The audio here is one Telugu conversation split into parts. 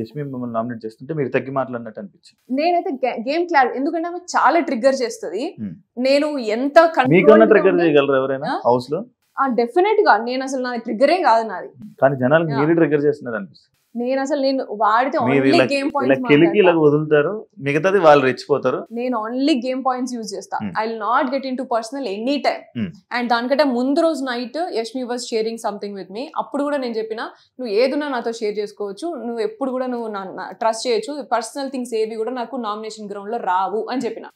యశ్మి మిమ్మల్ని నామినేట్ చేస్తుంటే మీరు తగ్గి మాట్లాడినట్టు అనిపించింది నేనైతే గేమ్ క్లా ఎందుకంటే ఆమె చాలా ట్రిగ్గర్ చేస్తుంది hmm. నేను ఎంత మీకన్నా ట్రిగ్గర్ చేయగలరు ఎవరైనా హౌస్ లో డెఫినెట్ గా నేను అసలు నా ట్రిగ్గరే కాదు నాది కానీ జనాలకు మీరు ట్రిగ్గర్ చేస్తున్నారు అనిపిస్తుంది నేను అసలు నేను వాడితే ఓన్లీ గేమ్ పాయింట్స్ వదులుతారు మిగతాది వాళ్ళు రెచ్చిపోతారు నేను ఓన్లీ గేమ్ పాయింట్స్ యూజ్ చేస్తా I will not get into personal any time and దానికంటే ముందు రోజు night Yashmi was sharing something with me అప్పుడు కూడా నేను చెప్పిన నువ్వు ఏదైనా నాతో షేర్ చేసుకోవచ్చు నువ్వు ఎప్పుడు కూడా నువ్వు ట్రస్ట్ చేయొచ్చు పర్సనల్ థింగ్స్ ఏవి కూడా నాకు నామినేషన్ గ్రౌండ్ లో రావు అని చెప్పిన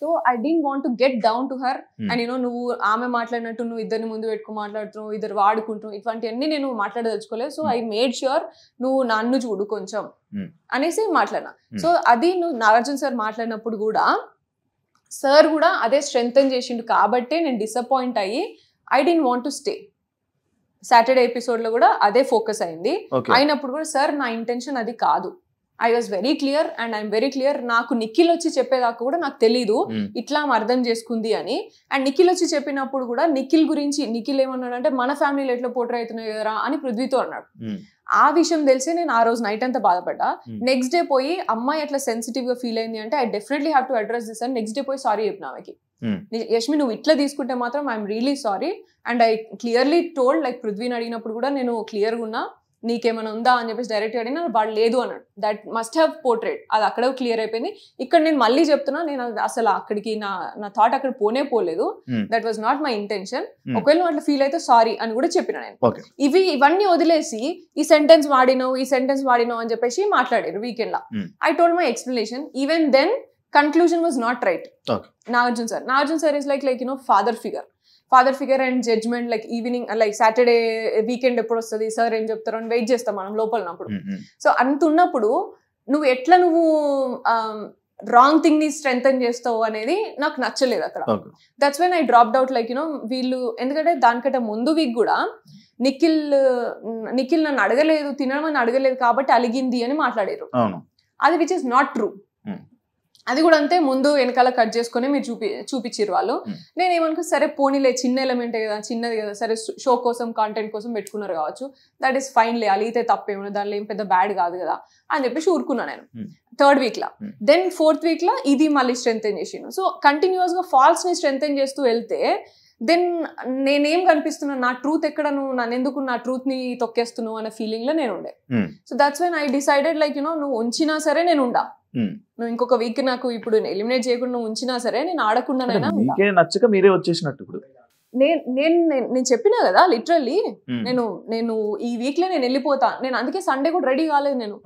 so I didn't want to get down to her and you know నువ్వు ఆమె మాట్లాడినట్టు నువ్వు ఇద్దరిని ముందు పెట్టుకుని మాట్లాడుతున్నావు ఇద్దరు వాడుకుంటున్నావు ఇటువంటివన్నీ నేను మాట్లాడదలుచుకోలేదు సో ఐ మేడ్ ష్యూర్ నువ్వు నన్ను చూడు కొంచెం hmm. అనేసి మాట్లాడినా సో hmm. అది నువ్వు నాగార్జున సార్ మాట్లాడినప్పుడు కూడా సార్ కూడా అదే స్ట్రెంగ్ చేసిండు కాబట్టే నేను డిసప్పాయింట్ అయ్యి I didn't want to stay Saturday episode లో కూడా అదే ఫోకస్ అయింది అయినప్పుడు కూడా సార్ నా ఇంటెన్షన్ అది కాదు I was very clear and I'm very clear నాకు నిఖిల్ వచ్చి చెప్పేదాకా కూడా నాకు తెలీదు hmm. ఇట్లా అర్థం చేసుకుంది అని అండ్ నిఖిల్ వచ్చి చెప్పినప్పుడు కూడా నిఖిల్ గురించి నిఖిల్ ఏమన్నాడు అంటే మన ఫ్యామిలీలో ఎట్లా పోటర్ అవుతున్నాయి కదరా అని పృథ్వీతో అన్నాడు hmm. ఆ విషయం తెలిసి నేను ఆ రోజు నైట్ అంతా బాధపడ్డా నెక్స్ట్ hmm. డే పోయి అమ్మాయి ఎట్లా సెన్సిటివ్ గా ఫీల్ అయింది అంటే I definitely have to address this and next day పోయి సారీ చెప్పిన ఆమెకి యష్మి నువ్వు ఇట్లా తీసుకుంటే మాత్రం I'm really sorry and I clearly told like పృథ్వీని అడిగినప్పుడు కూడా నేను క్లియర్గా ఉన్నా నీకేమైనా ఉందా అని చెప్పేసి డైరెక్ట్ అడిగినా వాడు లేదు అన్నాడు దట్ మస్ట్ హ్యావ్ పోర్ట్రేట్ అది అక్కడ క్లియర్ అయిపోయింది ఇక్కడ నేను మళ్ళీ చెప్తున్నా నేను అసలు అక్కడికి నా నా థాట్ అక్కడ పోనే పోలేదు that was not my intention ఒకవేళ అట్లా ఫీల్ అయితే సారీ అని కూడా చెప్పిన నేను ఇవి ఇవన్నీ వదిలేసి ఈ సెంటెన్స్ వాడినావు ఈ సెంటెన్స్ వాడినావు అని చెప్పేసి మాట్లాడారు వీకెండ్ లా I told my explanation even then conclusion was not right Nagarjun sir Nagarjun sir is like like you know father figure father figure and judgement like evening like Saturday weekend ఎప్పుడు వస్తుంది సార్ ఏం చెప్తారు అని వెయిట్ చేస్తాం మనం లోపల ఉన్నప్పుడు mm-hmm. సో అంత ఉన్నప్పుడు నువ్వు ఎట్లా నువ్వు రాంగ్ థింగ్ ని స్ట్రెంగ్ చేస్తావు అనేది నాకు నచ్చలేదు అక్కడ that's when I drop out like you know వీళ్ళు ఎందుకంటే దానికంటే ముందు వీక్ కూడా నిఖిల్ నిఖిల్ నన్ను అడగలేదు తినడం అని అడగలేదు కాబట్టి అలిగింది అని మాట్లాడారు అది విచ్ ఇస్ నాట్ ట్రూ అది కూడా అంతే ముందు వెనకాల కట్ చేసుకుని మీరు చూపి చూపించారు వాళ్ళు నేను ఏమనుకో సరే పోనీలే చిన్న ఎలిమెంటే కదా చిన్నది కదా సరే షో కోసం కాంటెంట్ కోసం పెట్టుకున్నారు కావచ్చు దట్ ఈస్ ఫైన్ లే అలిగితే తప్పేమో దానిలో ఏం పెద్ద బ్యాడ్ కాదు కదా అని చెప్పేసి ఊరుకున్నా నేను థర్డ్ వీక్ లా దెన్ ఫోర్త్ వీక్ లా ఇది మళ్ళీ స్ట్రెంగ్ చేసాను సో కంటిన్యూస్ గా ఫాల్స్ ని స్ట్రెంగ్ చేస్తూ వెళ్తే దెన్ నేనేం కనిపిస్తున్నా నా ట్రూత్ ఎక్కడ నువ్వు నన్ను ఎందుకు నా ట్రూత్ ని తొక్కేస్తున్నావు అనే ఫీలింగ్ లో నేను ఉండే so that's when I decided like you know నువ్వు ఉంచినా సరే నేను ఉండా నువ్వు ఇంకొక వీక్ నాకు ఇప్పుడు ఎలిమినేట్ చేయకుండా ఉంచినా సరే నేను ఆడకుండా నచ్చక మీరే వచ్చేసినట్టు ఇప్పుడు నేను నేను నేను చెప్పినా కదా లిటరల్లీ నేను నేను ఈ వీక్ లో నేను వెళ్ళిపోతా నేను అందుకే సండే కూడా రెడీ కాలేదు నేను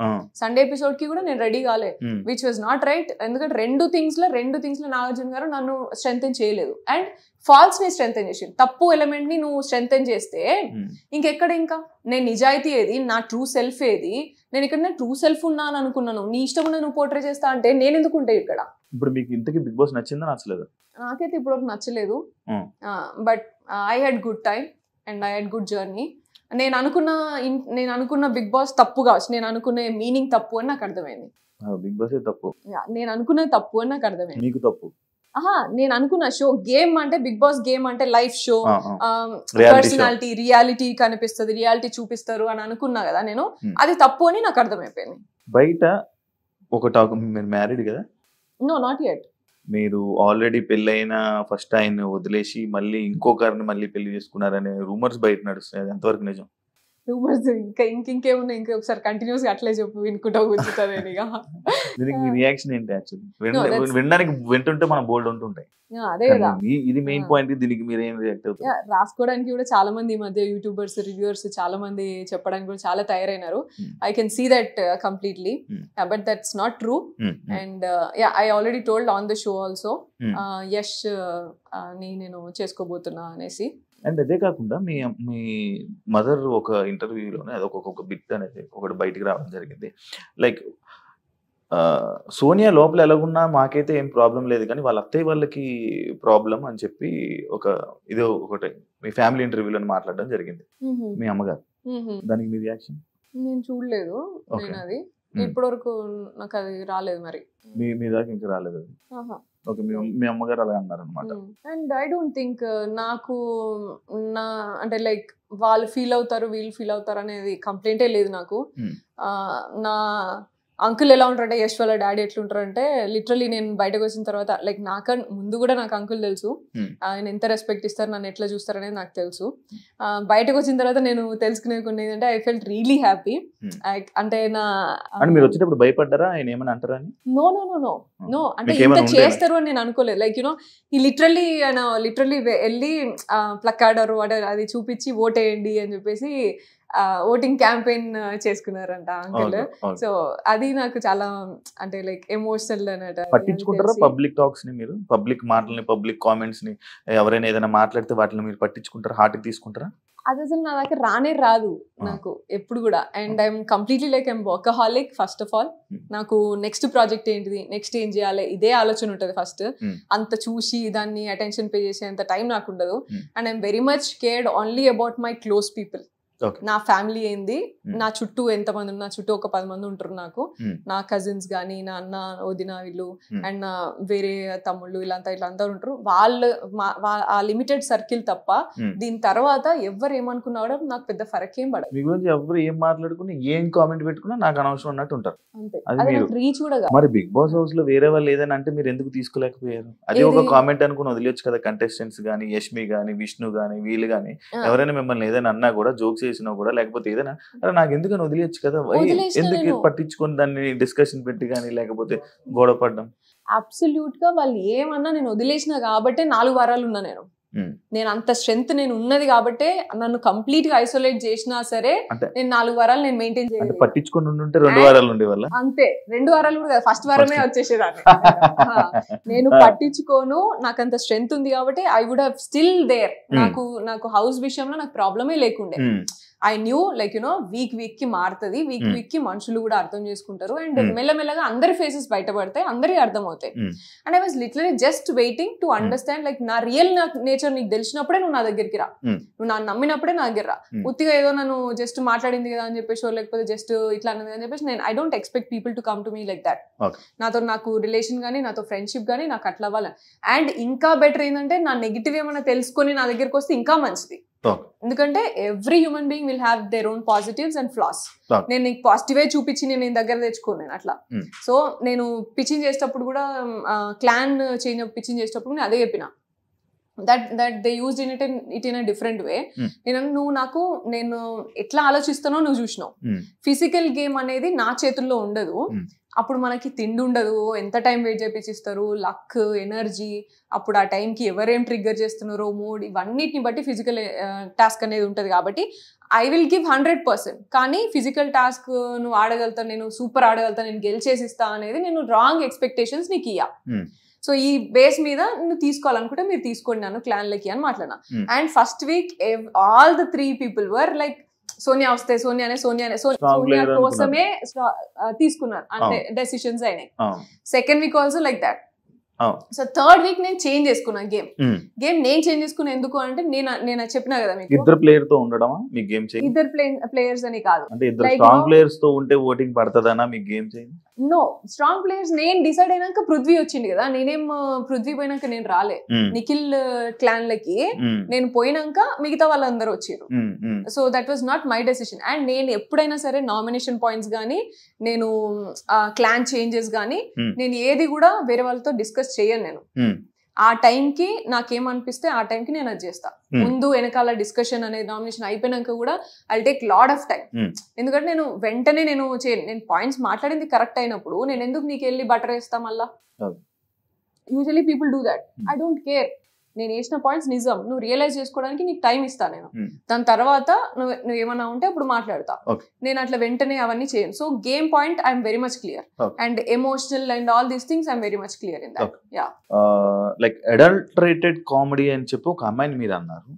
సండే ఎపిసోడ్ కి కూడా నేను రెడీ కాలే విచ్ వాజ్ నాట్ రైట్ ఎందుకంటే రెండు థింగ్స్ లో రెండు థింగ్స్ లో నాగార్జున గారు నన్ను స్ట్రెంగ్ చేయలేదు అండ్ ఫాల్స్ ని స్ట్రెంగ్ చేసి తప్పు ఎలిమెంట్ ని నువ్వు స్ట్రెంగ్ చేస్తే ఇంకెక్కడ ఇంకా నేను నిజాయితీ ఏది నా ట్రూ సెల్ఫ్ ఏది నేను ఇక్కడ ట్రూ సెల్ఫ్ ఉన్నాను అనుకున్నాను నీ ఇష్టం నువ్వు పోర్ట్రే చేస్తా అంటే నేను ఎందుకుంటే ఇక్కడ ఇప్పుడు మీకు ఇంతకీ బిగ్ బాస్ నచ్చిందా నచ్చలేదు నాకైతే ఇప్పుడు నచ్చలేదు but I had good time and I had good journey నేను అనుకున్న నేను అనుకున్న బిగ్ బాస్ తప్పు కావచ్చు నేను అనుకునే మీనింగ్ తప్పు అని నాకు అర్థమైంది బిగ్ బాస్ తప్పు నేను అనుకున్న తప్పు అని నాకు అర్థమైంది మీకు తప్పు ఆహా నేను అనుకున్న షో గేమ్ అంటే బిగ్ బాస్ గేమ్ అంటే లైఫ్ షో పర్సనాలిటీ రియాలిటీ కనిపిస్తుంది రియాలిటీ చూపిస్తారు అని అనుకున్నా కదా నేను hmm. అది తప్పు అని నాకు అర్థమైపోయింది బయట ఒక టాక్ మీరు మ్యారీడ్ కదా నో నాట్ యెట్ మీరు ఆల్రెడీ పెళ్ళైన ఫస్ట్ ఆయన వదిలేసి మళ్ళీ ఇంకొకరిని మళ్ళీ పెళ్లి చేసుకున్నారనే రూమర్స్ బయట నడుస్తున్నాయి ఎంతవరకు నిజం రూమర్స్ ఇంకా ఇంకేమున్నాయి ఇంకా ఒకసారి కంటిన్యూస్ గా అట్లే చెప్పు వినుకుంటా కూర్చుంటా దీనికి మీ రియాక్షన్ ఏంటి యాక్చువల్లీ వినడానికి వింటుంటే మన బోల్డ్ ఉంటుంటాయి అదే ఇది మెయిన్ పాయింట్ దీనికి మీరు ఏం రియాక్ట్ అవుతారు రాసుకోవడానికి కూడా చాలా మంది ఈ మధ్య యూట్యూబర్స్ రివ్యూవర్స్ చాలా మంది చెప్పడానికి కూడా చాలా తయారైనారు I can see that completely but that's not true and ya I already told on the show also Yash నేను చేసుకోబోతున్నా అనేసి అండ్ అదే కాకుండా మీ మీ మదర్ ఒక ఇంటర్వ్యూలోనే అదొక ఒక్కొక్క బిట్ అనేది ఒకటి బయటికి రావడం జరిగింది లైక్ సోనియా లోపల ఎలాగున్నా మాకైతే ఏం ప్రాబ్లం లేదు కానీ వాళ్ళ అత్తయ్య వాళ్ళకి ప్రాబ్లం అని చెప్పి ఒక ఇదో ఒకటి మీ ఫ్యామిలీ ఇంటర్వ్యూలో మాట్లాడడం జరిగింది మీ అమ్మగారు దానికి మీ రియాక్షన్ నేను చూడలేదు నేను అది ఇప్పటి వరకు నాకు అది రాలేదు మరి మీ మీ దాకా ఇంకా రాలేదు ఓకే మీ అమ్మగారు అలా అన్నారు అనమాట and I don't think uh, నాకు నా అంటే లైక్ వాళ్ళు ఫీల్ అవుతారు వీళ్ళు ఫీల్ అవుతారు అనేది కంప్లైంటే లేదు నాకు నా అంకుల్ ఎలా ఉంటారంటే యశ్ వాళ్ళ డాడీ ఎట్లుంటారంటే లిటరలీ నేను బయటకు వచ్చిన తర్వాత లైక్ నాక ముందు కూడా నాకు అంకుల్ తెలుసు hmm. ఆయన ఎంత రెస్పెక్ట్ ఇస్తారు నన్ను ఎట్లా చూస్తారు అనేది నాకు తెలుసు బయటకు వచ్చిన తర్వాత నేను తెలుసుకునే కొన్ని ఏంటంటే I felt really happy hmm. అంటే నా మీరు వచ్చేటప్పుడు భయపడ్డారా ఆయన ఏమని అంటారని no no no no hmm. No అంటే ఇంత చేస్తారు అని నేను అనుకోలేదు లైక్ నో ఈ లిటరలీ ఆయన లిటరలీ వెళ్ళి ప్లక్ ఆర్డర్ అది చూపించి ఓటేయండి అని చెప్పేసి ఓటింగ్ క్యాంపెయిన్ చేసుకున్నారంట అంకుల్ సో అది నాకు చాలా అంటే లైక్ ఎమోషనల్ అనట పట్టించుకుంటారా పబ్లిక్ టాక్స్ ని మీరు పబ్లిక్ మాటల్ని పబ్లిక్ కామెంట్స్ ని ఎవరైనా ఏదైనా మాట్లాడితే వాటిని మీరు పట్టించుకుంటారా హార్ట్ తీసుకుంటారా అది అసలు నా దగ్గర రానే రాదు నాకు ఎప్పుడు కూడా and I'm completely like I'm workaholic first of all నాకు నెక్స్ట్ ప్రాజెక్ట్ ఏంటిది నెక్స్ట్ ఏం చేయాలి ఇదే ఆలోచన ఉంటుంది ఫస్ట్ అంత చూసి దాన్ని అటెన్షన్ పే చేసే అంత టైం నాకు ఉండదు and I'm very much cared only about my close people నా ఫ్యామిలీ ఏంది hmm. నా చుట్టూ ఎంత మంది నా చుట్టూ ఒక పది మంది ఉంటారు నాకు hmm. నా కజిన్స్ గానీ నా అన్న వదిన వీళ్ళు hmm. అండ్ నా వేరే తమ్ముళ్ళు ఇలాంతా ఇట్లా ఉంటారు వాళ్ళు ఆ లిమిటెడ్ సర్కిల్ తప్ప దీని తర్వాత ఎవరు ఏమనుకున్నా కూడా నాకు పెద్ద ఫరక్ ఏం పడదు మీ గురించి ఎవరు ఏం మాట్లాడుకుని ఏం కామెంట్ పెట్టుకున్నా నాకు అనవసరం ఉన్నట్టు ఉంటారు రీచ్ కూడా మరి బిగ్ బాస్ హౌస్ లో వేరే వాళ్ళు ఏదైనా అంటే మీరు ఎందుకు తీసుకోలేకపోయారు అది ఒక కామెంట్ అనుకుని వదిలేచ్చు కదా కంటెస్టెంట్స్ గానీ యష్మి గానీ విష్ణు గానీ వీళ్ళు గానీ ఎవరైనా మిమ్మల్ని ఏదైనా అన్నా కూడా జోక్స్ చేసినా కూడా లేకపోతే ఏదైనా అరే నాకు ఎందుకని వదిలేయచ్చు కదా ఎందుకు పట్టించుకొని దాన్ని డిస్కషన్ పెట్టి కానీ లేకపోతే గొడవ పడ్డం అబ్సల్యూట్ గా వాళ్ళు ఏమన్నా నేను వదిలేసిన కాబట్టి నాలుగు వారాలు ఉన్నా నేను Hmm. నేను అంత స్ట్రెంగ్త్ నేను ఉన్నది కాబట్టి నన్ను కంప్లీట్ గా ఐసోలేట్ చేసినా సరే నేను నాలుగు వారాలు నేను మెయింటైన్ చేయాలి పట్టించుకుని ఉంటే రెండు వారాలు ఉండే వల్ల అంతే రెండు వారాలు కూడా ఫస్ట్ వారమే వచ్చేసేదాన్ని నేను పట్టించుకోను నాకు అంత స్ట్రెంగ్త్ ఉంది కాబట్టి I would have still there నాకు నాకు హౌస్ విషయంలో నాకు ప్రాబ్లమే లేకుండే hmm. I knew like you know week week కి మారుతుంది వీక్ వీక్ కి మనుషులు కూడా అర్థం చేసుకుంటారు అండ్ hmm. మెల్లమెల్లగా అందరి ఫేసెస్ బయటపడతాయి అందరికీ అర్థం అవుతాయి and I was literally just waiting to understand like నా రియల్ నేచర్ నీకు తెలిసినప్పుడే నువ్వు నా దగ్గరికి రా hmm. నువ్వు నా నమ్మినప్పుడే నా దగ్గర రా hmm. ఉత్తిగా ఏదో నన్ను జస్ట్ మాట్లాడింది కదా అని చెప్పేసి లేకపోతే జస్ట్ ఇట్లా అన్నది అని చెప్పేసి నేను I don't expect people to come to me like that నాతో నాకు రిలేషన్ కానీ నాతో ఫ్రెండ్షిప్ కానీ నాకు అట్లా అవ్వాలి అండ్ ఇంకా బెటర్ ఏంటంటే నా నెగిటివ్ ఏమైనా తెలుసుకొని నా దగ్గరికి వస్తే ఇంకా మంచిది ఎందుకంటే every human being will have their own positives and flaws నేను నీకు పాజిటివే చూపించి నేను నేను దగ్గర తెచ్చుకోను అట్లా సో hmm. నేను పిచ్చింగ్ చేసేటప్పుడు కూడా క్లాన్ చేంజ్ పిచ్చింగ్ చేసేటప్పుడు నేను అదే చెప్పిన that that they use in it it in a different way నేను నువ్వు నాకు నేను ఎట్లా ఆలోచిస్తానో నువ్వు చూసినావు ఫిజికల్ hmm. గేమ్ అనేది నా చేతుల్లో ఉండదు hmm. అప్పుడు మనకి తిండి ఉండదు ఎంత టైం వెయిట్ చేపించిస్తారు లక్ ఎనర్జీ అప్పుడు ఆ టైంకి ఎవరేం ట్రిగ్గర్ చేస్తున్నారో మూడ్ ఇవన్నిటిని బట్టి ఫిజికల్ టాస్క్ అనేది ఉంటుంది కాబట్టి I will give hundred percent కానీ ఫిజికల్ టాస్క్ నువ్వు ఆడగలుగుతాను నేను సూపర్ ఆడగలుగుతాను నేను గెలిచేసిస్తా అనేది నేను రాంగ్ ఎక్స్పెక్టేషన్స్ నీకు ఇయ్యా hmm. సో ఈ బేస్ మీద నువ్వు తీసుకోవాలనుకుంటే మీరు తీసుకోండి నన్ను క్లాన్లకి అని మాట్లాడినా and first week all the three people were like Sonia వస్తే సోనియానే సోనియానే సోనియా కోసమే తీసుకున్నారు అంటే డెసిషన్స్ అయినాయి second week also like that so third week నేను చేంజ్ చేసుకున్నా గేమ్ గేమ్ hmm. నేను చేంజ్ చేసుకున్నా ఎందుకు అంటే నేను నేను చెప్పినా కదా మీకు ఇద్దరు ప్లేయర్ తో ఉండడమా మీ గేమ్ ఇద్దరు ప్లేయర్స్ అని కాదు అంటే ఇద్దరు స్ట్రాంగ్ ప్లేయర్స్ తో ఉంటే ఓటింగ్ పడుతుందా మీ game change no strong players నేను డిసైడ్ అయినాక పృథ్వీ వచ్చింది కదా నేనేం పృథ్వీ పోయినాక నేను రాలే hmm. నిఖిల్ క్లాన్ లకి hmm. నేను పోయినాక మిగతా వాళ్ళందరూ వచ్చారు so that was not my decision and నేను ఎప్పుడైనా సరే నామినేషన్ పాయింట్స్ కానీ నేను క్లాన్ చేంజెస్ గానీ hmm. నేను ఏది కూడా వేరే వాళ్ళతో డిస్కస్ చేయను నేను ఆ టైంకి నాకేమనిపిస్తే ఆ టైంకి నేను అది చేస్తా hmm. ముందు వెనకాల డిస్కషన్ అనేది నామినేషన్ అయిపోయినాక కూడా I take lot of time ఎందుకంటే నేను వెంటనే నేను నేను పాయింట్స్ మాట్లాడింది కరెక్ట్ అయినప్పుడు నేను ఎందుకు నీకు వెళ్ళి బటర్ వేస్తా మళ్ళా usually people do that I don't care నేను వేసిన పాయింట్స్ నిజం నువ్వు రియలైజ్ చేసుకోవడానికి నీకు టైం ఇస్తా నేను hmm. దాని తర్వాత నువ్వు నువ్వు ఏమన్నా ఉంటే అప్పుడు మాట్లాడతా నేను అట్లా వెంటనే అవన్నీ చేయను so game point I'm very much clear and emotional and all these things I'm very much clear in yeah like adulterated comedy అని చెప్పి ఒక అమ్మాయిని మీద అన్నారు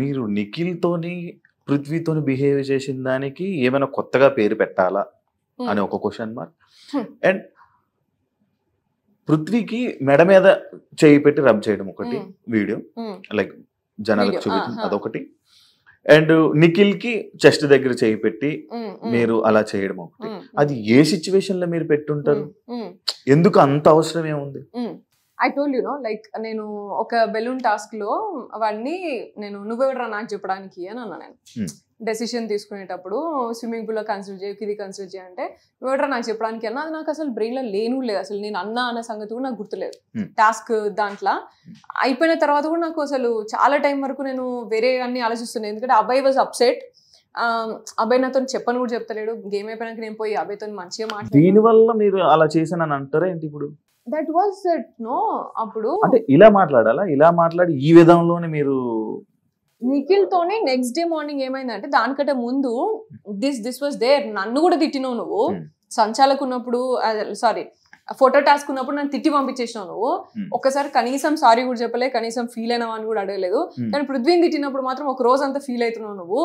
మీరు నిఖిల్ తోని పృథ్వీతోని బిహేవ్ చేసిన దానికి ఏమైనా కొత్తగా పేరు పెట్టాలా hmm. అని ఒక క్వశ్చన్ మార్క్ అండ్ పృథ్వీకి మెడ మీద చేయి పెట్టి రబ్ చేయడం ఒకటి వీడియో లైక్ జనాలకు చూపించడం అదొకటి అండ్ నిఖిల్ కి చెస్ట్ దగ్గర చేయి పెట్టి మీరు అలా చేయడం ఒకటి అది ఏ సిచ్యువేషన్ లో మీరు పెట్టుంటారు ఎందుకు అంత అవసరం ఏముంది I told you know like నేను ఒక బెలూన్ టాస్క్ లో వాడిని నేను నువ్వెవరా నాకు చెప్పడానికి అని అన్నా నేను డెసిషన్ తీసుకునేటప్పుడు స్విమ్మింగ్ పూల్లో కన్సిడర్ చేయ ఇది కన్సిడర్ చేయ అంటే నాకు చెప్పడానికి వెళ్ళినా అది నాకు అసలు బ్రెయిన్లో లేను లేదు అసలు నేను అన్న అన్న సంగతి కూడా నాకు గుర్తులేదు టాస్క్ దాంట్లో అయిపోయిన తర్వాత కూడా నాకు అసలు చాలా టైం వరకు నేను వేరే అన్ని ఆలోచిస్తున్నాను ఎందుకంటే అబ్బాయి వాజ్ అప్సెట్ అబ్బాయి నాతో చెప్పను కూడా చెప్తలేడు గేమ్ అయిపోయినాక నేను పోయి అబ్బాయితో మంచిగా మాట్లాడు మీరు అలా అని అంటారా ఏంటి ఇప్పుడు దట్ వాజ్ దట్ నో అప్పుడు అంటే ఇలా మాట్లాడాలా ఇలా మాట్లాడి ఈ విధంలోనే మీరు నిఖిల్ తోనే నెక్స్ట్ డే మార్నింగ్ ఏమైందంటే దానికంటే ముందు దిస్ దిస్ వాస్ దేర్ నన్ను కూడా తిట్టినావు నువ్వు hmm. సంచాలకు ఉన్నప్పుడు సారీ ఫోటో టాస్క్ ఉన్నప్పుడు నన్ను తిట్టి పంపించేసినావు నువ్వు hmm. ఒక్కసారి కనీసం సారీ కూడా చెప్పలే కనీసం ఫీల్ అయినావు అని కూడా అడగలేదు hmm. కానీ పృథ్వీని తిట్టినప్పుడు మాత్రం ఒక రోజు అంతా ఫీల్ అవుతున్నావు నువ్వు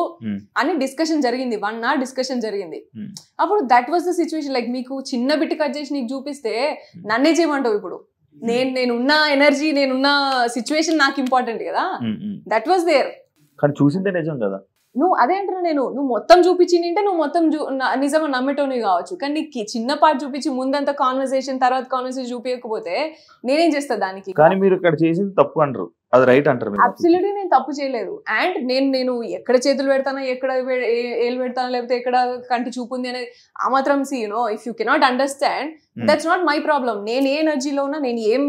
అని డిస్కషన్ జరిగింది వన్ అవర్ డిస్కషన్ జరిగింది అప్పుడు that was the situation like మీకు చిన్న బిట్ కట్ చేసి నీకు చూపిస్తే నన్నే చేయమంటావు ఇప్పుడు నేను నేనున్న ఎనర్జీ నేనున్న సిచ్యువేషన్ నాకు ఇంపార్టెంట్ కదా దట్ వాస్ దేర్ కానీ చూసిందే నిజం కదా నువ్వు అదే అంటున్నా నేను నువ్వు మొత్తం అంటే నువ్వు మొత్తం నిజంగా నమ్మటోని కావచ్చు కానీ నీకు చిన్న పార్ట్ చూపించి ముందంతా కాన్వర్సేషన్ తర్వాత కాన్వర్సేషన్ చూపించకపోతే నేనేం చేస్తా దానికి కానీ మీరు ఇక్కడ చేసింది తప్పు అంటారు అది రైట్ అంటారు అబ్సల్యూట్లీ నేను తప్పు చేయలేదు అండ్ నేను నేను ఎక్కడ చేతులు పెడతానా ఎక్కడ ఏళ్ళు పెడతానో లేకపోతే ఎక్కడ కంటి చూపు ఉంది అనేది ఆ మాత్రం see no if you cannot understand that's not my problem నేను ఏ ఎనర్జీలో ఉన్నా నేను ఏం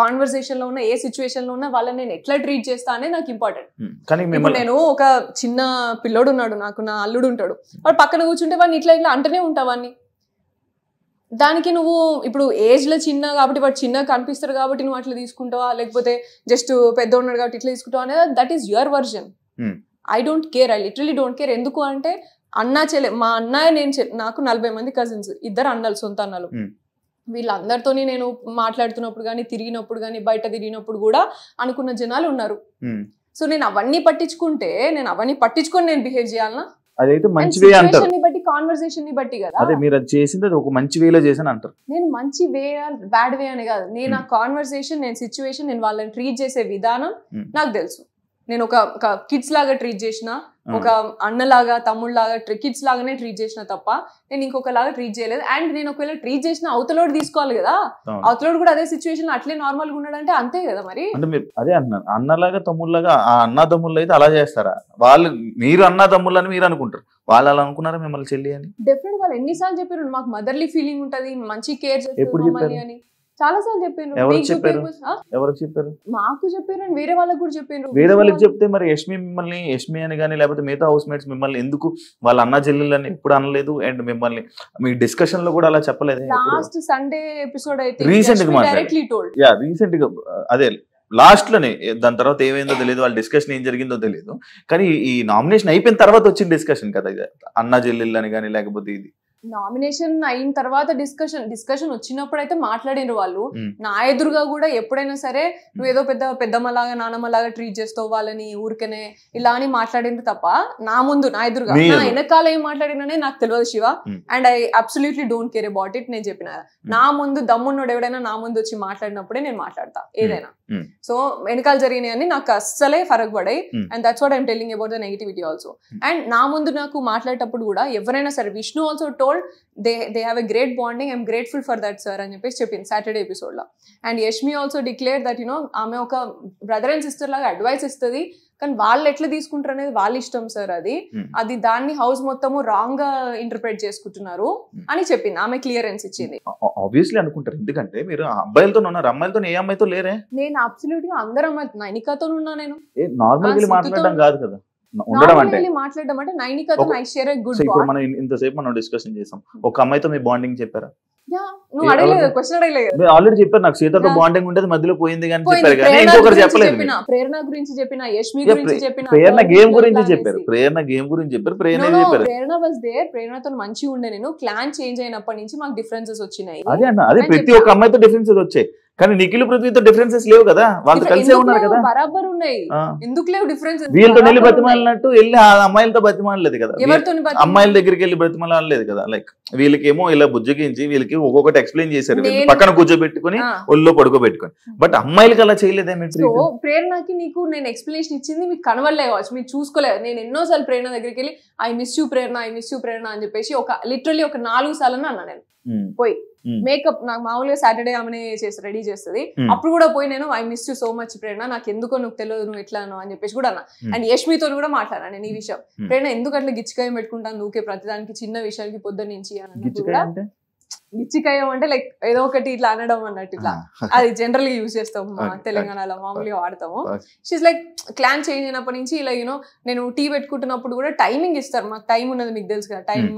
కాన్వర్సేషన్ లో ఉన్నా ఏ సిచ్యువేషన్ లో ఉన్నా వాళ్ళని నేను ఎట్లా ట్రీట్ చేస్తా అనేది నాకు ఇంపార్టెంట్ hmm. ఇప్పుడు నేను ఒక చిన్న పిల్లోడు ఉన్నాడు నాకు నా అల్లుడు ఉంటాడు hmm. వాడు పక్కన కూర్చుంటే వాడిని ఇట్లా ఇట్లా అంటనే ఉంటా వాడిని దానికి నువ్వు ఇప్పుడు ఏజ్ లో చిన్న కాబట్టి వాడు చిన్న కనిపిస్తారు కాబట్టి నువ్వు అట్లా తీసుకుంటావా లేకపోతే జస్ట్ పెద్ద ఉన్నాడు కాబట్టి ఇట్లా తీసుకుంటావా అనేది that is your version I don't care I literally don't care ఎందుకు అంటే అన్న చెల్లె మా అన్నయ్య నేను నాకు నలభై మంది కజిన్స్ ఇద్దరు అన్నలు సొంత అన్నలు hmm. వీళ్ళందరితోనే నేను మాట్లాడుతున్నప్పుడు కానీ తిరిగినప్పుడు కానీ బయట తిరిగినప్పుడు కూడా అనుకున్న జనాలు ఉన్నారు సో hmm. నేను అవన్నీ పట్టించుకుంటే నేను అవన్నీ పట్టించుకొని నేను బిహేవ్ చేయాలనా అదైతే మంచి వే అంటారు బట్టి కాన్వర్సేషన్ ని బట్టి కదా అదే మీరు అది చేసింది అది ఒక మంచి వేలో చేసాను అంటారు నేను మంచి వే బ్యాడ్ వే అని కాదు నేను ఆ కాన్వర్సేషన్ hmm. నేను సిచ్యువేషన్ నేను వాళ్ళని ట్రీట్ చేసే విధానం hmm. నాకు తెలుసు నేను ఒక కిడ్స్ లాగా ట్రీట్ చేసిన ఒక అన్నలాగా తమ్ముళ్ళలాగా కిడ్స్ లాగానే ట్రీట్ చేసిన తప్ప నేను ఇంకొకలాగా ట్రీట్ చేయలేదు అండ్ నేను ఒకవేళ ట్రీట్ చేసిన అవతలోడు తీసుకోవాలి కదా అవతలోడు కూడా అదే సిచ్యువేషన్ అట్లే నార్మల్ గా ఉన్నాడంటే అంతే కదా మరి అదే అన్నారు అన్నలాగా లాగా ఆ అన్న తమ్ముళ్ళు అయితే అలా చేస్తారా వాళ్ళు మీరు అన్న తమ్ముళ్ళు అని మీరు అనుకుంటారు వాళ్ళు అలా అనుకున్నారా మిమ్మల్ని చెల్లి అని డెఫినెట్ వాళ్ళు ఎన్నిసార్లు చెప్పారు మాకు మదర్లీ ఫీలింగ్ ఉంటది మంచి కేర్ చేస్తారు అని చాలా సార్లు చెప్పారు ఎవరు చెప్పారు ఎవరు చెప్పారు మాకు చెప్పారు వేరే వాళ్ళకి కూడా చెప్పారు వేరే వాళ్ళకి చెప్తే మరి యష్మి మిమ్మల్ని యష్మి అని కానీ లేకపోతే మిగతా హౌస్ మేట్స్ మిమ్మల్ని ఎందుకు వాళ్ళ అన్న చెల్లెళ్ళని ఎప్పుడు అనలేదు అండ్ మిమ్మల్ని మీ డిస్కషన్ లో కూడా అలా చెప్పలేదు లాస్ట్ సండే ఎపిసోడ్ అయితే రీసెంట్ గా యా రీసెంట్ గా అదే లాస్ట్ లోనే దాని తర్వాత ఏమైందో తెలియదు వాళ్ళ డిస్కషన్ ఏం జరిగిందో తెలియదు కానీ ఈ నామినేషన్ అయిపోయిన తర్వాత వచ్చిన డిస్కషన్ కదా ఇది అన్న జల్లి అని కానీ లేకపోతే ఇది నామినేషన్ అయిన తర్వాత డిస్కషన్ డిస్కషన్ వచ్చినప్పుడు అయితే మాట్లాడిన వాళ్ళు నా ఎదురుగా కూడా ఎప్పుడైనా సరే నువ్వు ఏదో పెద్ద పెద్దమ్మలాగా నానమ్మలాగా ట్రీట్ చేస్తావు వాళ్ళని ఊరికనే ఇలా అని మాట్లాడింది తప్ప నా ముందు నా ఎదురుగా నా వెనకాల ఏం మాట్లాడిననే నాకు తెలియదు Shiva and I absolutely don't care about it నేను చెప్పిన నా ముందు దమ్మున్నోడు ఎవడైనా నా ముందు వచ్చి మాట్లాడినప్పుడే నేను మాట్లాడతా ఏదైనా సో వెనకాల జరిగినాయని నాకు అస్సలే ఫరక్ పడాయి and that's what I'm telling about the negativity also and నా ముందు నాకు మాట్లాడేటప్పుడు కూడా ఎవరైనా సరే Vishnu also told told they they have a great bonding I'm grateful for that sir అని చెప్పేసి చెప్పింది సాటర్డే ఎపిసోడ్లో and Yashmi also declare that you know ఆమె ఒక బ్రదర్ అండ్ సిస్టర్ లాగా అడ్వైస్ ఇస్తుంది కానీ వాళ్ళు ఎట్లా తీసుకుంటారు అనేది వాళ్ళ ఇష్టం సార్ అది hmm. అది దాన్ని హౌస్ మొత్తము రాంగ్ గా ఇంటర్ప్రిట్ చేసుకుంటున్నారు hmm. అని చెప్పింది ఆమె క్లియరెన్స్ ఇచ్చింది ఆబ్వియస్లీ hmm. అనుకుంటారు ఎందుకంటే మీరు అబ్బాయిలతో ఉన్నారు అమ్మాయిలతో ఏ అమ్మాయితో లేరే నేను అబ్సల్యూట్ గా అందరం నైనికాతో ఉన్నా నేను నార్మల్ మాట్లాడడం కాదు కదా ఉండడం అంటే మాట్లాడడం అంటే నైనికతో ఐ గుడ్ ఇప్పుడు మనం ఇంతసేపు మనం డిస్కషన్ చేసాం ఒక అమ్మాయితో మీ బాండింగ్ చెప్పారా ఆల్రెడీ చెప్పారు నాకు సీతతో బాండింగ్ ఉండేది మధ్యలో పోయింది కానీ చెప్పారు కానీ ఇంకొకరు చెప్పలేదు ప్రేరణ గురించి చెప్పిన యష్మి గురించి చెప్పిన ప్రేరణ గేమ్ గురించి చెప్పారు ప్రేరణ గేమ్ గురించి చెప్పారు ప్రేరణ చెప్పారు ప్రేరణ వాస్ దే ప్రేరణతో మంచిగా ఉండే నేను క్లాన్ చేంజ్ అయినప్పటి నుంచి మాకు డిఫరెన్సెస్ వచ్చినాయి అదే అన్న అదే ప్రతి ఒక్క అమ్మాయితో డిఫరెన్సెస్ వచ్చాయి కానీ నిఖిల్ పృథ్వీతో డిఫరెన్సెస్ లేవు కదా వాళ్ళు కలిసే ఉన్నారు కదా బరాబర్ ఉన్నాయి ఎందుకు లేవు డిఫరెన్స్ వీళ్ళతో వెళ్ళి బతిమాలినట్టు వెళ్ళి ఆ అమ్మాయిలతో బతిమాలలేదు కదా అమ్మాయిల దగ్గరికి వెళ్ళి బతిమాలలేదు కదా లైక్ వీళ్ళకేమో ఇలా బుజ్జగించి వీళ్ళకి ఒక్కొక్కటి ఎక్స్ప్లెయిన్ చేశారు పక్కన కూర్చోబెట్టుకుని ఒళ్ళో పడుకోబెట్టుకుని బట్ అమ్మాయిలకి అలా చేయలేదేమి ప్రేరణకి నీకు నేను ఎక్స్ప్లెనేషన్ ఇచ్చింది మీకు కనవలే కావచ్చు మీరు చూసుకోలేదు నేను ఎన్నోసార్లు ప్రేరణ దగ్గరికి వెళ్ళి I miss you Prerana I miss you Prerana అని చెప్పేసి ఒక లిటరలీ ఒక నాలుగు సార్లు అన్నా నేను hmm. పోయి మేకప్ hmm. నాకు మామూలుగా సాటర్డే ఆమె చేసి రెడీ చేస్తుంది hmm. అప్పుడు కూడా పోయి నేను I miss you so much Prerana నాకు ఎందుకో నువ్వు తెలియదు నువ్వు ఎట్లా అని చెప్పేసి కూడా అన్న అండ్ యష్మితో కూడా మాట్లాడాను నేను ఈ hmm. విషయం ప్రేరణ ఎందుకు అట్లా గిచ్చికాయం పెట్టుకుంటాను నువ్వుకే ప్రతిదానికి చిన్న విషయానికి పొద్దు నుంచి అని కూడా గిచ్చికాయం అంటే లైక్ ఏదో ఒకటి ఇట్లా అనడం అన్నట్టు ఇట్లా అది జనరల్ గా యూజ్ చేస్తాం మా తెలంగాణలో మామూలుగా వాడతాము షీస్ లైక్ క్లాన్ చేంజ్ అయినప్పటి నుంచి ఇలా యూనో నేను టీ పెట్టుకుంటున్నప్పుడు కూడా టైమింగ్ ఇస్తారు మాకు టైం ఉన్నది మీకు తెలుసు కదా టైమ్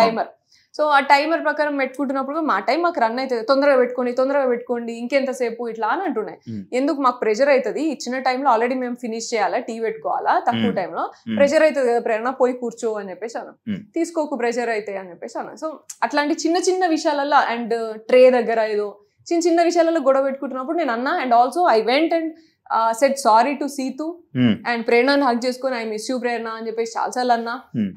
టైమర్ సో ఆ టైమర్ ప్రకారం పెట్టుకుంటున్నప్పుడు మా టైం మాకు రన్ అవుతుంది తొందరగా పెట్టుకోండి తొందరగా పెట్టుకోండి ఇంకెంతసేపు ఇట్లా అని అంటున్నాయి ఎందుకు మాకు ప్రెషర్ అవుతుంది ఇచ్చిన టైంలో ఆల్రెడీ మేము ఫినిష్ చేయాలా టీ పెట్టుకోవాలా తక్కువ టైంలో ప్రెషర్ అవుతుంది కదా ప్రేరణ పోయి కూర్చో అని చెప్పేసి అను తీసుకోకు ప్రెషర్ అవుతాయి అని చెప్పేసి అను సో అట్లాంటి చిన్న చిన్న విషయాలలో అండ్ ట్రే దగ్గర ఏదో చిన్న చిన్న విషయాలలో గొడవ పెట్టుకుంటున్నప్పుడు నేను అన్నా and also I went and said sorry to Seetu and ప్రేరణను హక్ చేసుకొని ఐ మిస్ యూ ప్రేరణ అని చెప్పేసి చాలాసార్లు అన్నా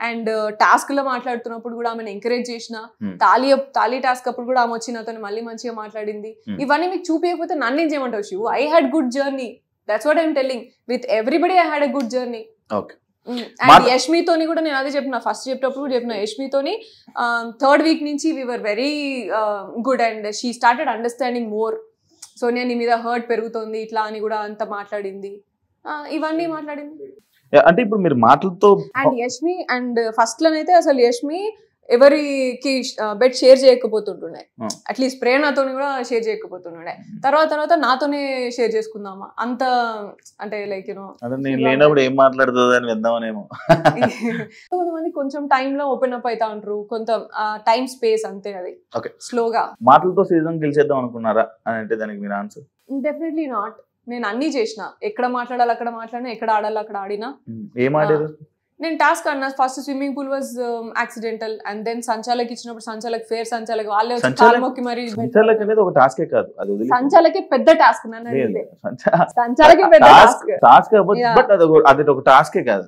అండ్ hmm. టాస్క్ uh, లో మాట్లాడుతున్నప్పుడు కూడా ఆమెను ఎంకరేజ్ చేసిన hmm. తాలి తాలి టాస్క్ అప్పుడు కూడా ఆమె వచ్చిన నాతో మళ్ళీ మంచిగా మాట్లాడింది hmm. ఇవన్నీ మీకు చూపించకపోతే ఏం చేయమంటావు Shivu I had good journey that's what I'm telling with everybody I had a good journey and యష్మితోని కూడా నేను అదే చెప్పిన ఫస్ట్ చెప్పినప్పుడు చెప్పిన యష్మితోని థర్డ్ వీక్ నుంచి we are very good and she started understanding more Sonia నీ మీద హర్ట్ పెరుగుతోంది ఇట్లా అని కూడా అంత మాట్లాడింది ఇవన్నీ మాట్లాడింది అంటే ఇప్పుడు మీరు మాటలతో అండ్ యష్మి అండ్ ఫస్ట్ లోనైతే అసలు యష్మి ఎవరికి బెడ్ షేర్ చేయకపోతుంటుండే అట్లీస్ట్ ప్రేరణతో కూడా షేర్ చేయకపోతుండే తర్వాత తర్వాత నాతోనే షేర్ చేసుకుందామా అంత అంటే లైక్ యూనో లేనప్పుడు ఏం మాట్లాడుతుంది అని కొంతమంది కొంచెం టైమ్ లో ఓపెన్ అప్ అవుతా ఉంటారు కొంత టైం స్పేస్ అంతే అది స్లోగా మాటలతో సీజన్ గెలిచేద్దాం అనుకున్నారా అని అంటే దానికి మీరు ఆన్సర్ డెఫినెట్లీ నాట్ నేను అన్ని చేసిన ఎక్కడ మాట్లాడాలి అక్కడ మాట్లాడినా ఎక్కడ ఆడాలి అక్కడ ఆడినా ఏం ఆడారు నేను టాస్క్ అన్నా first swimming pool was accidental and then సంచాలకి ఇచ్చినప్పుడు సంచాలకి ఫేర్ సంచాలకి వాళ్ళే వచ్చి మరి సంచాలక్ అనేది ఒక కాదు సంచాలకి పెద్ద టాస్క్ సంచాలకి పెద్ద టాస్క్ అది ఒక కాదు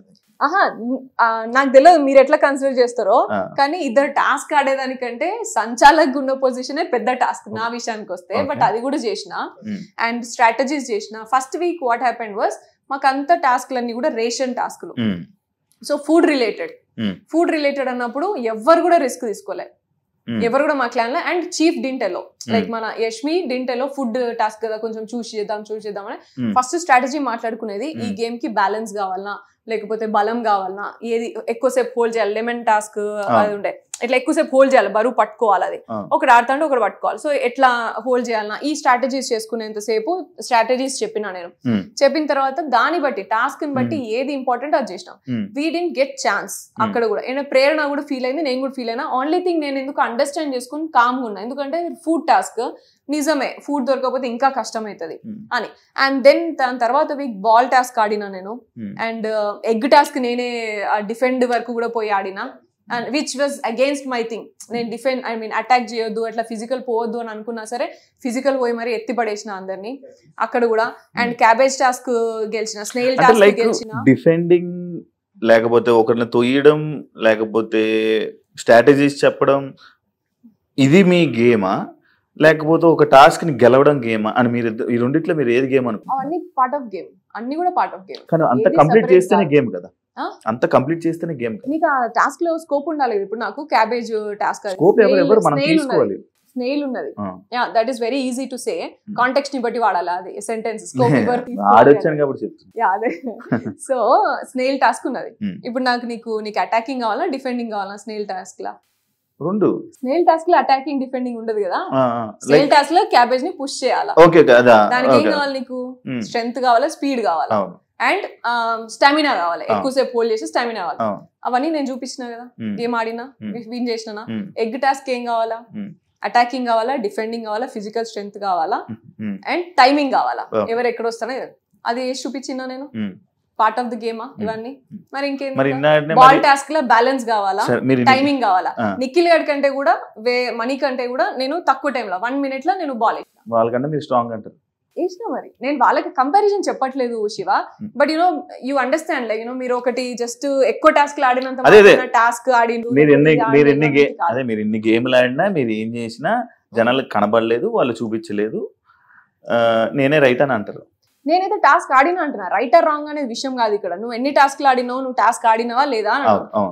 నాకు తెలియదు మీరు ఎట్లా కన్సిడర్ చేస్తారో కానీ ఇద్దరు టాస్క్ ఆడేదానికంటే సంచాలక్ ఉన్న పొజిషన్ పెద్ద టాస్క్ నా విషయానికి వస్తే బట్ అది కూడా చేసిన అండ్ స్ట్రాటజీస్ చేసిన first week what happened was మాకంత అన్ని కూడా రేషన్ టాస్క్లు so food related food related అన్నప్పుడు ఎవరు కూడా రిస్క్ తీసుకోలే hmm. ఎవరు కూడా మా క్లాన్ లో అండ్ చీఫ్ డింటెలో లైక్ మన యష్మి డింటెలో ఫుడ్ టాస్క్ కదా కొంచెం చూసి చేద్దాం చూసి చేద్దాం అని ఫస్ట్ hmm. స్ట్రాటజీ మాట్లాడుకునేది ఈ గేమ్ hmm. కి బ్యాలెన్స్ కావాలన్నా లేకపోతే బలం కావాలన్నా ఏది ఎక్కువసేపు హోల్డ్ చేయాలి లెమన్ టాస్క్ అది ఉండే ఇట్లా ఎక్కువసేపు హోల్డ్ చేయాలి బరువు పట్టుకోవాలి అది ఒకటి ఆడుతాడు ఒకటి పట్టుకోవాలి సో ఎట్లా హోల్డ్ చేయాలన్నా ఈ స్ట్రాటజీస్ చేసుకునేంతసేపు స్ట్రాటజీస్ చెప్పినా నేను చెప్పిన తర్వాత దాన్ని బట్టి టాస్క్ ని బట్టి ఏది ఇంపార్టెంట్ అది చేసినాం వీ డి గెట్ ఛాన్స్ అక్కడ కూడా ఏమైనా ప్రేరణ కూడా ఫీల్ అయింది నేను కూడా ఫీల్ అయినా ఓన్లీ థింగ్ నేను ఎందుకు అండర్స్టాండ్ చేసుకుని కామ్ ఉన్నా ఎందుకంటే ఫుడ్ టాస్క్ నిజమే ఫుడ్ దొరకకపోతే ఇంకా కష్టం అవుతుంది అని అండ్ దెన్ దాని తర్వాత వీక్ బాల్ టాస్క్ ఆడినా నేను అండ్ ఎగ్ టాస్క్ నేనే డిఫెండ్ వరకు కూడా పోయి ఆడినా and which was against my thing నేను డిఫెండ్ ఐ మీన్ అటాక్ చేయొద్దు అట్లా ఫిజికల్ పోవద్దు అని అనుకున్నా సరే ఫిజికల్ పోయి మరి ఎత్తి పడేసిన అందరినీ అక్కడ కూడా అండ్ క్యాబేజ్ టాస్క్ గెలిచిన స్నేహిల్ టాస్క్ గెలిచిన డిఫెండింగ్ లేకపోతే ఒకరిని తొయ్యడం లేకపోతే స్ట్రాటజీస్ చెప్పడం ఇది మీ గేమా లేకపోతే ఒక టాస్క్ ని గెలవడం గేమ్ అని మీరు ఈ రెండిట్లో మీరు ఏది గేమ్ అనుకో అన్ని పార్ట్ ఆఫ్ గేమ్ అన్ని కూడా పార్ట్ ఆఫ్ గేమ్ కానీ అంత కంప్లీట్ చేస్తేనే గేమ్ కదా అంత కంప్లీట్ చేస్తేనే గేమ్ మీకు ఆ టాస్క్ లో స్కోప్ ఉండాలి ఇప్పుడు నాకు క్యాబేజ్ టాస్క్ స్కోప్ ఎవరు మనం తీసుకోవాలి స్నేల్ ఉన్నది that is very easy to say context ని బట్టి వాడాలి అది సెంటెన్స్ అదే సో స్నేల్ టాస్క్ ఉన్నది hmm. ఇప్పుడు నాకు నీకు నీకు అటాకింగ్ కావాలా డిఫెండింగ్ కావాలా స్నేల్ టాస్క్ లా రెండు స్నేల్ టాస్క్ లో అటాకింగ్ డిఫెండింగ్ ఉండదు కదా స్నేల్ టాస్క్ లో క్యాబేజ్ ని పుష్ చేయాలా ఓకే దానికి ఏం కావాలి నీకు స్ట్రెంత్ hmm. కావాలా స్పీడ్ కావాలా అండ్ స్టామినా రావాలి ఎక్కువసేపు హోల్డ్ చేసి స్టామినా కావాలి అవన్నీ నేను చూపించిన కదా గేమ్ ఆడినా విన్ చేసిన ఎగ్ టాస్క్ ఏం కావాలా అటాకింగ్ కావాలా డిఫెండింగ్ కావాలా ఫిజికల్ స్ట్రెంగ్త్ కావాలా అండ్ టైమింగ్ కావాలా ఎవరు ఎక్కడ వస్తానో అది చూపించినా నేను పార్ట్ ఆఫ్ ది గేమా ఇవన్నీ మరి ఇంకేంటి బాల్ టాస్క్ లో బ్యాలెన్స్ కావాలా టైమింగ్ కావాలా నిఖిల్ గడ్ కంటే కూడా వే మనీ కంటే కూడా నేను తక్కువ టైంలో వన్ మినిట్ లో నేను బాల్ బాల్ కంటే మీరు స్ట్రాంగ్ అంటారు వేసిన మరి నేను వాళ్ళకి కంపారిజన్ చెప్పట్లేదు Shiva but you know you understand like you know మీరు ఒకటి జస్ట్ ఎక్కువ టాస్క్ ఆడినంత టాస్క్ ఆడి మీరు మీరు ఎన్ని అదే మీరు ఎన్ని గేమ్లు ఆడినా మీరు ఏం చేసినా జనాలకు కనబడలేదు వాళ్ళు చూపించలేదు నేనే రైట్ అని అంటారు నేనైతే టాస్క్ ఆడినా అంటున్నా రైటర్ రాంగ్ అనేది విషయం కాదు ఇక్కడ నువ్వు ఎన్ని టాస్క్లు ఆడినావు నువ్వు టాస్క్ ఆడినావా లేదా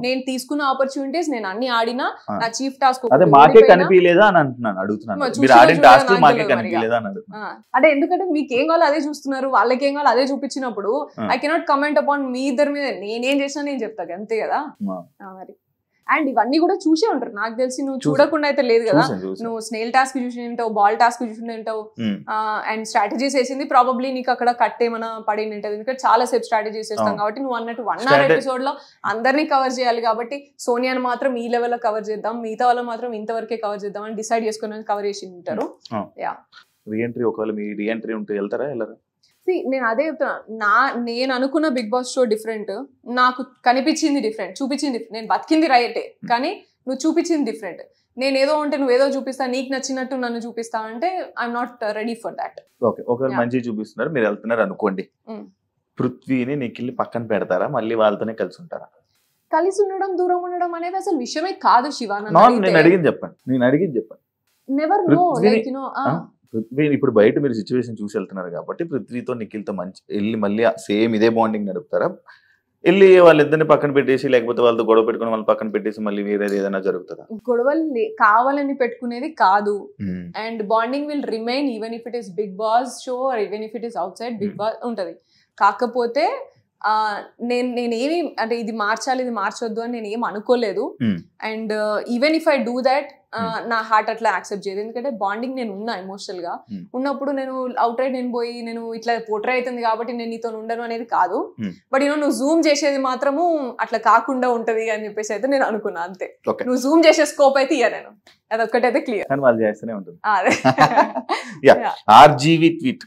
నేను తీసుకున్న ఆపర్చునిటీస్ నేను అన్ని ఆడినా నా చీఫ్ టాస్క్ అదే అంటే ఎందుకంటే మీకు ఏం కావాలో అదే చూస్తున్నారు వాళ్ళకి ఏం కావాలో అదే చూపించినప్పుడు ఐ కెనాట్ కమెంట్ అపాన్ మీ ఇద్దరు మీద నేనేం చేసినా నేను చెప్తాను అంతే కదా మరి అండ్ ఇవన్నీ కూడా చూసే ఉంటారు నాకు తెలిసి నువ్వు చూడకుండా అయితే లేదు కదా నువ్వు స్నేల్ టాస్క్ చూసి ఉంటావు బాల్ టాస్క్ చూసి ఉంటావు అండ్ స్ట్రాటజీస్ వేసింది ప్రాబబ్లీ నీకు అక్కడ కట్ ఏమైనా పడి ఉంటుంది ఎందుకంటే చాలా సేపు స్ట్రాటజీస్ వేస్తాం కాబట్టి నువ్వు అన్నట్టు వన్ అవర్ ఎపిసోడ్ లో అందరినీ కవర్ చేయాలి కాబట్టి సోనియాని మాత్రం ఈ లెవెల్ లో కవర్ చేద్దాం మిగతా వాళ్ళు మాత్రం ఇంతవరకే కవర్ చేద్దాం అని డిసైడ్ చేసుకుని కవర్ చేసి ఉంటారు యా రీఎంట్రీ ఒకవేళ మీ రీఎంట్రీ ఉంటే వెళ్తారా వెళ్ళరా నేను అదే చెప్తున్నా నా నేను అనుకున్న బిగ్ బాస్ షో డిఫరెంట్ నాకు కనిపించింది డిఫరెంట్ చూపించింది నేను బతికింది రైటే hmm. కానీ నువ్వు చూపించింది డిఫరెంట్ నేను ఏదో ఉంటే నువ్వు ఏదో చూపిస్తా నీకు నచ్చినట్టు నన్ను చూపిస్తా అంటే I'm not ready for that okay ఒకవేళ మంచి చూపిస్తున్నారు మీరు వెళ్తున్నారు అనుకోండి hmm. పృథ్వీని నిఖిల్ని పక్కన పెడతారా మళ్ళీ వాళ్ళతోనే కలిసి ఉంటారా కలిసి ఉండడం దూరం ఉండడం అనేది అసలు విషయమే కాదు శివానంద నేను అడిగింది చెప్పండి నేను అడిగింది చెప్పండి never no like you know Prithvi ఇప్పుడు బయట మీరు సిచ్యువేషన్ చూసి వెళ్తున్నారు కాబట్టి పృథ్వీతో నిఖిల్తో మంచి వెళ్ళి మళ్ళీ సేమ్ ఇదే బాండింగ్ నడుపుతారా వెళ్ళి వాళ్ళిద్దరిని పక్కన పెట్టేసి లేకపోతే వాళ్ళతో గొడవ పెట్టుకుని వాళ్ళు పక్కన పెట్టేసి మళ్ళీ వేరేది ఏదైనా hmm. జరుగుతుందా గొడవలు కావాలని పెట్టుకునేది కాదు and bonding will remain even if it is Bigg Boss show even if it is outside Bigg Boss ఉంటది కాకపోతే నేను నేనేమి అంటే ఇది మార్చాలి ఇది మార్చొద్దు అని నేను ఏం అనుకోలేదు hmm. And even if I do that నా హార్ట్ అట్లా యాక్సెప్ట్ చేయదు ఎందుకంటే బాండింగ్ నేను ఉన్నా ఎమోషనల్ గా hmm. ఉన్నప్పుడు నేను అవుట్ రైడ్ నేను పోయి నేను ఇట్లా పోట్రే అవుతుంది కాబట్టి నేను నీతో ఉండను అనేది కాదు బట్ hmm. యూనో నువ్వు జూమ్ చేసేది మాత్రము అట్లా కాకుండా ఉంటది అని చెప్పేసి అయితే నేను అనుకున్నా అంతే నువ్వు జూమ్ చేసే స్కోప్ అయితే ఇయ్య నేను ఒక్కటైతే క్లియర్ వాళ్ళు చేస్తూనే ఉంటుంది ఆర్జీవి ట్వీట్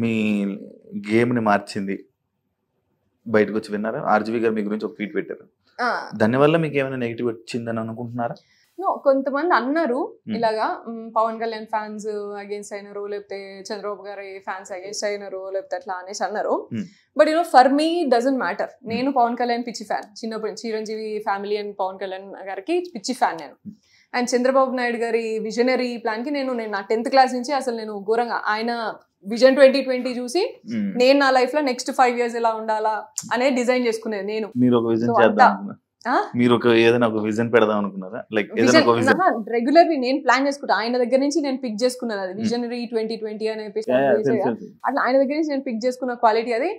మీ మార్చింది బయటకు వచ్చి విన్నారా ఆర్జీవి గారు మీ గురించి ఒక ట్వీట్ పెట్టారు దానివల్ల మీకు ఏమైనా నెగిటివ్ వచ్చిందని అనుకుంటున్నారా కొంతమంది అన్నారు ఇలాగా పవన్ కళ్యాణ్ ఫ్యాన్స్ అగేన్స్ట్ అయినారు లేకపోతే చంద్రబాబు గారి ఫ్యాన్స్ అగేన్స్ట్ అయినారు లేకపోతే అట్లా అనేసి అన్నారు but you know for me doesn't matter నేను పవన్ కళ్యాణ్ పిచ్చి ఫ్యాన్ చిన్నప్పటి చిరంజీవి ఫ్యామిలీ అండ్ పవన్ కళ్యాణ్ గారికి పిచ్చి ఫ్యాన్ నేను అండ్ చంద్రబాబు నాయుడు గారి విజనరీ ప్లాన్ నేను నేను నా టెన్త్ క్లాస్ నుంచి అసలు నేను ఘోరంగా ఆయన విజన్ ట్వంటీ ట్వంటీ చూసి hmm. నేను నా లైఫ్ లో నెక్స్ట్ ఫైవ్ ఇయర్స్ ఇలా ఉండాలా అనేది డిజైన్ చేసుకునేది నేను మీరు ఒక ఏదైనా ఒక విజన్ పెడదాం అనుకున్నారా లైక్ ఏదైనా ఒక విజన్ రెగ్యులర్లీ నేను ప్లాన్ చేసుకుంటా ఆయన దగ్గర నుంచి నేను పిక్ చేసుకున్నాను అది విజనరీ ట్వంటీ ట్వంటీ అనే అట్లా ఆయన దగ్గర నుంచి నేను పిక్ చేసుకున్న క్వాలిటీ అది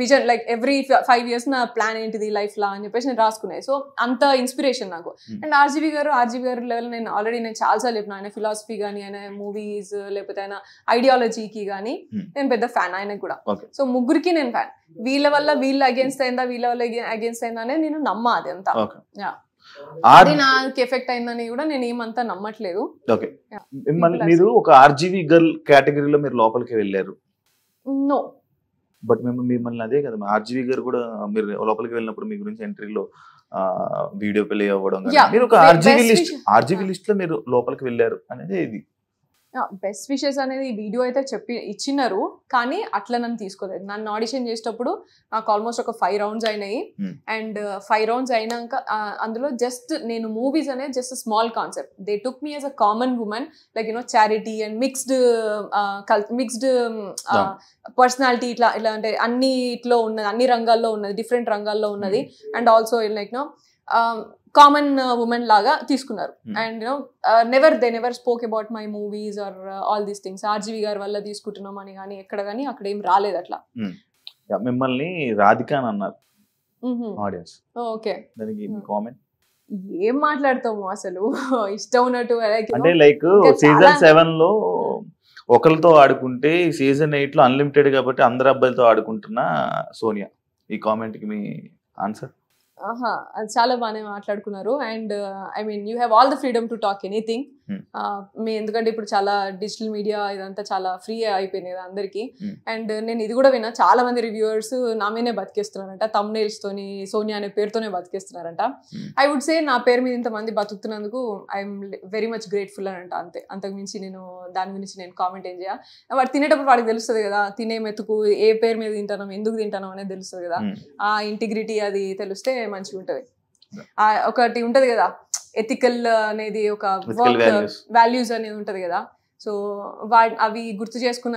vision like every five years నా ప్లాన్ ఏంటిది లైఫ్ లా అని చెప్పేసి నేను రాసుకున్నాయి సో అంత ఇన్స్పిరేషన్ నాకు and hmm. RGV garu RGV garu level నేను ఆల్రెడీ నేను చాలాసార్లు చెప్పిన ఆయన ఫిలాసఫీ కానీ ఆయన మూవీస్ లేకపోతే ఆయన ఐడియాలజీకి కానీ hmm. నేను పెద్ద ఫ్యాన్ ఆయనకు కూడా సో ముగ్గురికి నేను ఫ్యాన్ వీళ్ళ వల్ల వీళ్ళు అగేన్స్ట్ అయిందా వీళ్ళ వల్ల అగేన్స్ట్ అయిందా అనేది నేను నమ్మా అది అంతా అది నాకు ఎఫెక్ట్ అయిందని కూడా నేను ఏమంతా నమ్మట్లేదు మీరు ఒక ఆర్జీవి గర్ల్ కేటగిరీలో మీరు లోపలికి వెళ్ళారు నో బట్ మేము మిమ్మల్ని అదే కదా ఆర్జీవి గారు కూడా మీరు లోపలికి వెళ్ళినప్పుడు మీ గురించి ఎంట్రీలో వీడియో ప్లే అవ్వడం మీరు ఒక ఆర్జీవి లిస్ట్ ఆర్జీవి లిస్ట్ లో మీరు లోపలికి వెళ్ళారు అనేది ఇది బెస్ట్ విషెస్ అనేది వీడియో అయితే చెప్పి ఇచ్చినారు కానీ అట్లా నన్ను తీసుకోలేదు నన్ను ఆడిషన్ చేసేటప్పుడు నాకు ఆల్మోస్ట్ ఒక ఫైవ్ రౌండ్స్ అయినాయి అండ్ ఫైవ్ రౌండ్స్ అయినాక అందులో జస్ట్ నేను మూవీస్ అనేది just small concept they took me as a common women like no charity and mixed mixed personality ఇట్లా ఇట్లా అంటే అన్ని ఇట్లో ఉన్నది అన్ని రంగాల్లో ఉన్నది డిఫరెంట్ రంగాల్లో ఉన్నది and also like no common women uh, లాగా తీసుకున్నారు and you know never they never spoke about my movies or all these things RGV గారి వల్ల తీసుకుంటున్నాం అని కానీ ఎక్కడ కానీ అక్కడ ఏం రాలేదు అట్లా hmm. మిమ్మల్ని రాధికా అన్నారు ఆడియన్స్ mm-hmm. ఓకే దానికి కామెంట్ hmm. ఏం మాట్లాడతాము అసలు ఇష్టం ఉన్నట్టు అంటే లైక్ సీజన్ సెవెన్ లో ఒకరితో ఆడుకుంటే సీజన్ ఎయిట్ లో అన్లిమిటెడ్ కాబట్టి అందరు అబ్బాయిలతో ఆడుకుంటున్నా సోనియా ఈ కామెంట్ కి మీ ఆన్సర్ ఆహా అది చాలా బాగానే మాట్లాడుకున్నారు and I mean you have all the freedom to talk anything Hmm. మీ ఎందుకంటే ఇప్పుడు చాలా డిజిటల్ మీడియా ఇదంతా చాలా ఫ్రీ అయిపోయింది కదా అందరికీ hmm. అండ్ నేను ఇది కూడా విన్నా చాలా మంది రివ్యూవర్స్ నా మీదనే బతికేస్తున్నారంట తమ్నేల్స్ తోని సోనియా అనే పేరుతోనే బతికేస్తున్నారంట ఐ వుడ్ సే నా పేరు మీద ఇంతమంది బతుకుతున్నందుకు ఐఎమ్ వెరీ మచ్ గ్రేట్ఫుల్ అని అంట అంతే మించి నేను దాని గురించి నేను కామెంట్ ఏం చేయ వాడు తినేటప్పుడు వాడికి తెలుస్తుంది కదా తినే మెతుకు ఏ పేరు మీద తింటాను ఎందుకు తింటాను అనేది తెలుస్తుంది కదా hmm. ఆ ఇంటిగ్రిటీ అది తెలిస్తే మంచిగా ఉంటుంది ఒకటి ఉంటుంది కదా ఎథికల్ uh, అనేది ఒక వాల్యూస్ uh, అనేది ఉంటది కదా సో వా అవి గుర్తు చేసుకున్న